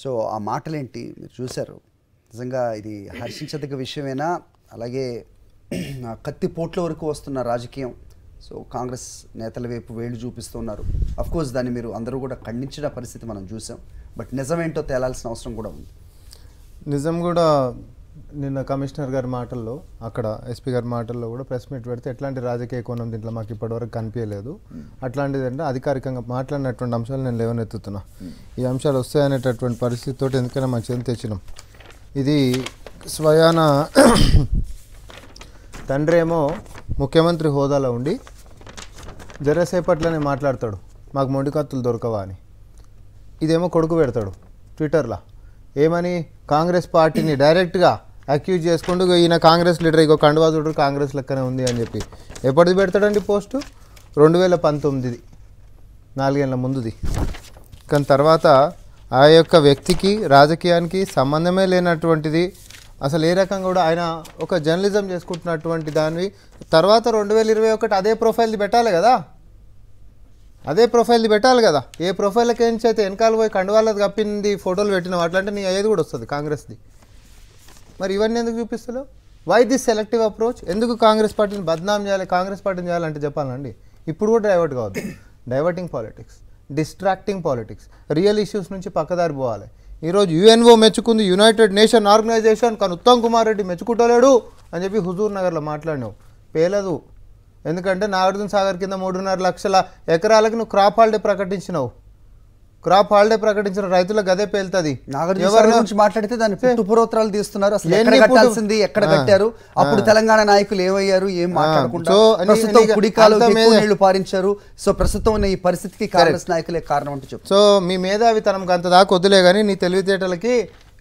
so ఆ మాటలేంటి మీరు చూశారు నిజంగా ఇది హర్షించదగ్గ విషయమేనా అలాగే కత్తి పోట్ల వరకు వస్తున్న రాజకీయం సో కాంగ్రెస్ నేతల వైపు వేలు చూపిస్తున్నారు కోర్స్ దాన్ని మీరు అందరూ కూడా ఖండించిన పరిస్థితి మనం చూసాం బట్ నిజమేంటో తేలాల్సిన అవసరం కూడా ఉంది నిజం కూడా నిన్న కమిషనర్ గారి మాటల్లో అక్కడ ఎస్పీ గారి మాటల్లో కూడా ప్రెస్ మీట్ పెడితే ఎట్లాంటి రాజకీయ కోణం దీంట్లో మాకు ఇప్పటివరకు కనిపించలేదు అట్లాంటిది అంటే అధికారికంగా మాట్లాడినటువంటి అంశాలు నేను లేవనెత్తుతున్నా ఈ అంశాలు వస్తాయనేటటువంటి పరిస్థితితో ఎందుకైనా మంచి చేతి తెచ్చినాం ఇది స్వయాన తండ్రి ఏమో ముఖ్యమంత్రి హోదాలో ఉండి జరసేపట్లోనే మాట్లాడతాడు మాకు మొండికత్తులు దొరకవా అని ఇదేమో కొడుకు పెడతాడు ట్విట్టర్లో ఏమని కాంగ్రెస్ పార్టీని డైరెక్ట్గా అక్యూజ్ చేసుకుంటూ ఈయన కాంగ్రెస్ లీడర్ ఇగో కండువా చూడరు కాంగ్రెస్ లెక్కనే ఉంది అని చెప్పి ఎప్పటిది పెడతాడండి పోస్టు రెండు వేల పంతొమ్మిది నాలుగేళ్ల ముందుది కానీ తర్వాత ఆ యొక్క వ్యక్తికి రాజకీయానికి సంబంధమే లేనటువంటిది అసలు ఏ రకంగా కూడా ఆయన ఒక జర్నలిజం చేసుకుంటున్నటువంటి దాన్ని తర్వాత రెండు వేల ఇరవై ఒకటి అదే ప్రొఫైల్ది పెట్టాలి కదా అదే ప్రొఫైల్ది పెట్టాలి కదా ఏ ప్రొఫైల్కి ఏం చేస్తే వెనకాల పోయి కండువాళ్ళది కప్పింది ఫోటోలు పెట్టినావు అట్లాంటి నీ ఏది కూడా వస్తుంది కాంగ్రెస్ది మరి ఇవన్నీ ఎందుకు చూపిస్తలేవు వై దిస్ సెలెక్టివ్ అప్రోచ్ ఎందుకు కాంగ్రెస్ పార్టీని బద్నాం చేయాలి కాంగ్రెస్ పార్టీని చేయాలంటే చెప్పాలండి ఇప్పుడు కూడా డైవర్ట్ కావద్దు diverting politics distracting politics real issues నుంచి పక్కదారి పోవాలి ఈరోజు యుఎన్ఓ మెచ్చుకుంది యునైటెడ్ నేషన్ ఆర్గనైజేషన్ కానీ ఉత్తమ్ కుమార్ రెడ్డి మెచ్చుకుంటలేడు అని చెప్పి హుజూర్ నగర్లో మాట్లాడినావు పేలదు ఎందుకంటే నాగార్జున సాగర్ కింద మూడున్నర లక్షల ఎకరాలకు నువ్వు క్రాప్ హాలిడే ప్రకటించినావు క్రాప్ హాలిడే ప్రకటించిన రైతుల గదే పేలుతుంది గురించి మాట్లాడితే దాని పురోత్తరాలు తీస్తున్నారు అసలు ఎక్కడ కట్టాల్సింది ఎక్కడ కట్టారు అప్పుడు తెలంగాణ నాయకులు ఏమయ్యారు ఏం మాట్లాడుకుంటారు పారించారు సో ప్రస్తుతం ఉన్న ఈ పరిస్థితికి కాంగ్రెస్ నాయకులే కారణం అంటూ చెప్పు సో మీ మేధావితనంకి అంత దాకా వద్దులే కానీ నీ తెలివితేటలకి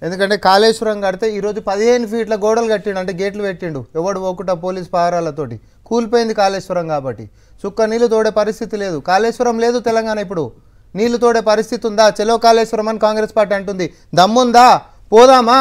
ఎందుకంటే కాళేశ్వరం కడితే ఈరోజు పదిహేను ఫీట్ల గోడలు కట్టిండు అంటే గేట్లు పెట్టిండు ఎవడు పోకుండా పోలీస్ పహారాలతోటి కూలిపోయింది కాళేశ్వరం కాబట్టి చుక్క నీళ్లు తోడే పరిస్థితి లేదు కాళేశ్వరం లేదు తెలంగాణ ఇప్పుడు నీళ్లు తోడే పరిస్థితి ఉందా చెలో కాళేశ్వరం అని కాంగ్రెస్ పార్టీ అంటుంది దమ్ముందా పోదామా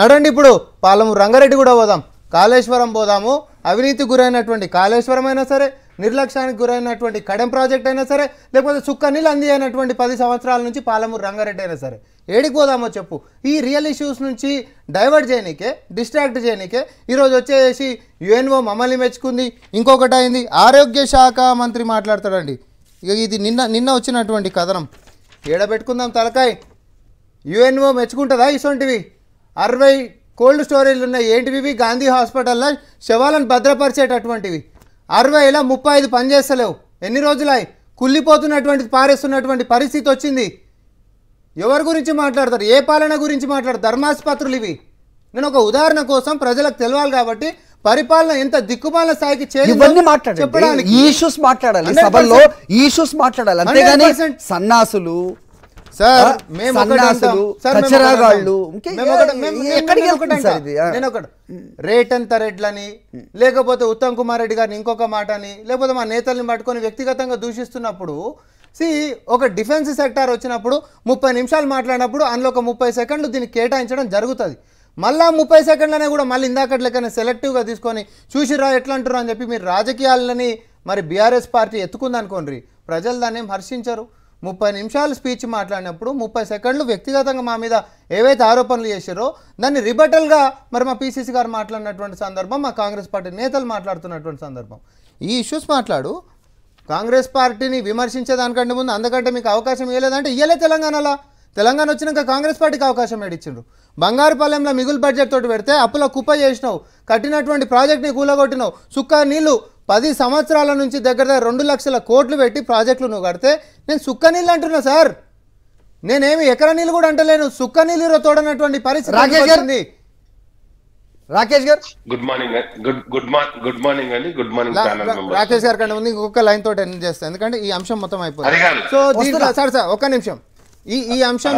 నడండి ఇప్పుడు పాలము రంగారెడ్డి కూడా పోదాం కాళేశ్వరం పోదాము అవినీతి గురైనటువంటి కాళేశ్వరం అయినా సరే నిర్లక్ష్యానికి గురైనటువంటి కడెం ప్రాజెక్ట్ అయినా సరే లేకపోతే సుక్క నీళ్ళు అయినటువంటి పది సంవత్సరాల నుంచి పాలమూరు రంగారెడ్డి అయినా సరే ఏడికి పోదామో చెప్పు ఈ రియల్ ఇష్యూస్ నుంచి డైవర్ట్ చేయనికే డిస్ట్రాక్ట్ చేయనికే ఈరోజు వచ్చేసి యుఎన్ఓ మమ్మల్ని మెచ్చుకుంది ఇంకొకటి అయింది ఆరోగ్య శాఖ మంత్రి మాట్లాడతాడండి ఇక ఇది నిన్న నిన్న వచ్చినటువంటి కథనం ఏడబెట్టుకుందాం తలకాయ్ యుఎన్ఓ మెచ్చుకుంటుందా ఇసొంటివి అరవై కోల్డ్ స్టోరేజ్లు ఉన్నాయి ఏంటివి గాంధీ హాస్పిటల్లో శవాలను భద్రపరిచేటటువంటివి అరవైలో ముప్పై ఐదు పనిచేస్తలేవు ఎన్ని రోజులాయి కుళ్ళిపోతున్నటువంటి పారేస్తున్నటువంటి పరిస్థితి వచ్చింది ఎవరి గురించి మాట్లాడతారు ఏ పాలన గురించి మాట్లాడతారు ధర్మాసుపత్రులు ఇవి నేను ఒక ఉదాహరణ కోసం ప్రజలకు తెలియాలి కాబట్టి పరిపాలన ఎంత దిక్కుమాల స్థాయికి ఇవన్నీ మాట్లాడాలి ఈ ఇష్యూస్ మాట్లాడాలి సభలో ఈ ఇష్యూస్ మాట్లాడాలి అంతేగాని సన్నాసులు సార్ మేము కచ్చరాగాళ్ళు నేను ఒకటి రేట్ ఎంత రెడ్లని లేకపోతే ఉత్తమ్ కుమార్ రెడ్డి గారిని ఇంకొక మాట అని లేకపోతే మా నేతల్ని పట్టుకొని వ్యక్తిగతంగా దూషిస్తున్నప్పుడు సి ఒక డిఫెన్స్ సెక్టార్ వచ్చినప్పుడు ముప్పై నిమిషాలు మాట్లాడినప్పుడు అందులో ఒక ముప్పై సెకండ్లు దీన్ని కేటాయించడం జరుగుతుంది మళ్ళా ముప్పై సెకండ్లనే కూడా మళ్ళీ ఇందాకట్లకైనా సెలెక్టివ్ సెలెక్టివ్గా తీసుకొని చూసి రా ఎట్లా అంటున్నారు అని చెప్పి మీరు రాజకీయాలని మరి బీఆర్ఎస్ పార్టీ ఎత్తుకుందనుకోండి ప్రజలు దాన్ని హర్షించరు ముప్పై నిమిషాలు స్పీచ్ మాట్లాడినప్పుడు ముప్పై సెకండ్లు వ్యక్తిగతంగా మా మీద ఏవైతే ఆరోపణలు చేశారో దాన్ని రిబటల్గా మరి మా పీసీసీ గారు మాట్లాడినటువంటి సందర్భం మా కాంగ్రెస్ పార్టీ నేతలు మాట్లాడుతున్నటువంటి సందర్భం ఈ ఇష్యూస్ మాట్లాడు కాంగ్రెస్ పార్టీని విమర్శించేదానికంటే ముందు అందుకంటే మీకు అవకాశం ఇవ్వలేదంటే ఇవ్వలే తెలంగాణలో తెలంగాణ వచ్చినాక కాంగ్రెస్ పార్టీకి అవకాశం ఏడిచ్చిండ్రు బంగారుపాలెంలో మిగులు బడ్జెట్ తోటి పెడితే అప్పుల కుప్ప చేసినావు కట్టినటువంటి ప్రాజెక్ట్ని కూలగొట్టినావు సుక్క నీళ్లు పది సంవత్సరాల నుంచి దగ్గర దగ్గర రెండు లక్షల కోట్లు పెట్టి ప్రాజెక్టులు నువ్వు కడితే నేను సుక్క నీళ్ళు అంటున్నా సార్ నేనేమి ఎకర నీళ్ళు కూడా అంటలేను సుక్క నీళ్ళు తోడనటువంటి పరిస్థితి రాకేష్ గారు రాకేష్ గారు good morning good good morning good morning అండి గుడ్ మార్నింగ్ రాకేష్ గారు కంటే ముందు ఇంకొక లైన్ తోటి ఎండ్ చేస్తాను ఎందుకంటే ఈ అంశం మొత్తం అయిపోయింది సో దీంట్లో సార్ సార్ ఒక్క నిమిషం ఈ ఈ అంశం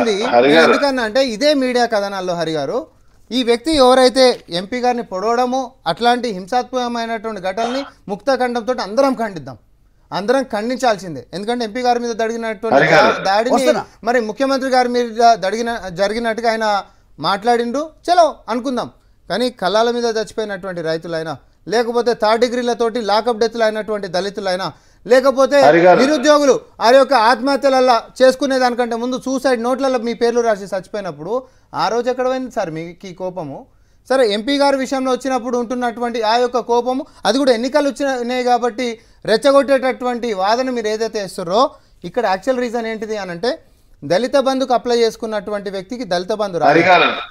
ఎందుకన్నా అంటే ఇదే మీడియా కథనాల్లో హరి గారు ఈ వ్యక్తి ఎవరైతే ఎంపీ గారిని పొడవడము అట్లాంటి హింసాత్మకమైనటువంటి ఘటనని ముక్త ఖండంతో అందరం ఖండిద్దాం అందరం ఖండించాల్సిందే ఎందుకంటే ఎంపీ గారి మీద జరిగినటువంటి దాడిని మరి ముఖ్యమంత్రి గారి మీద జరిగిన జరిగినట్టుగా ఆయన మాట్లాడిండు చలో అనుకుందాం కానీ కళ్ళాల మీద చచ్చిపోయినటువంటి రైతులైనా లేకపోతే థర్డ్ డిగ్రీలతోటి లాకప్ డెత్లు అయినటువంటి దళితులైనా లేకపోతే నిరుద్యోగులు వారి యొక్క ఆత్మహత్యల చేసుకునే దానికంటే ముందు సూసైడ్ నోట్లలో మీ పేర్లు రాసి చచ్చిపోయినప్పుడు ఆ రోజు ఎక్కడ పోయింది సార్ మీకు ఈ కోపము సరే ఎంపీ గారి విషయంలో వచ్చినప్పుడు ఉంటున్నటువంటి ఆ యొక్క కోపము అది కూడా ఎన్నికలు వచ్చినాయి కాబట్టి రెచ్చగొట్టేటటువంటి వాదన మీరు ఏదైతే ఇస్తారో ఇక్కడ యాక్చువల్ రీజన్ ఏంటిది అని అంటే దళిత బంధుకు అప్లై చేసుకున్నటువంటి వ్యక్తికి దళిత బంధు రాదు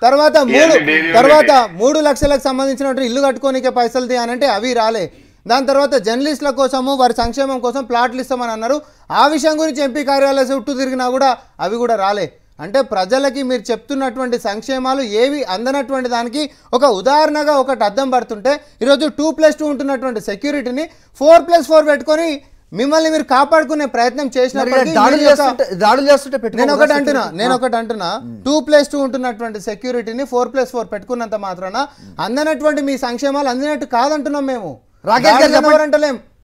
తర్వాత మూడు తర్వాత మూడు లక్షలకు సంబంధించినటువంటి ఇల్లు కట్టుకోనికే పైసలు అని అవి రాలే దాని తర్వాత జర్నలిస్టుల కోసము వారి సంక్షేమం కోసం ప్లాట్లు ఇస్తామని అన్నారు ఆ విషయం గురించి ఎంపీ కార్యాలయం చుట్టూ తిరిగినా కూడా అవి కూడా రాలే అంటే ప్రజలకి మీరు చెప్తున్నటువంటి సంక్షేమాలు ఏవి అందనటువంటి దానికి ఒక ఉదాహరణగా ఒకటి అద్దం పడుతుంటే ఈరోజు టూ ప్లస్ టూ ఉంటున్నటువంటి సెక్యూరిటీని ఫోర్ ప్లస్ ఫోర్ పెట్టుకొని మిమ్మల్ని మీరు కాపాడుకునే ప్రయత్నం చేసిన నేను ఒకటి అంటున్నా నేను ఒకటి అంటున్నా టూ ప్లస్ టూ ఉంటున్నటువంటి సెక్యూరిటీని ఫోర్ ప్లస్ ఫోర్ పెట్టుకున్నంత మాత్రాన అందనటువంటి మీ సంక్షేమాలు అందినట్టు కాదంటున్నాం మేము రాకేష్ గారు చెప్పారంటలేం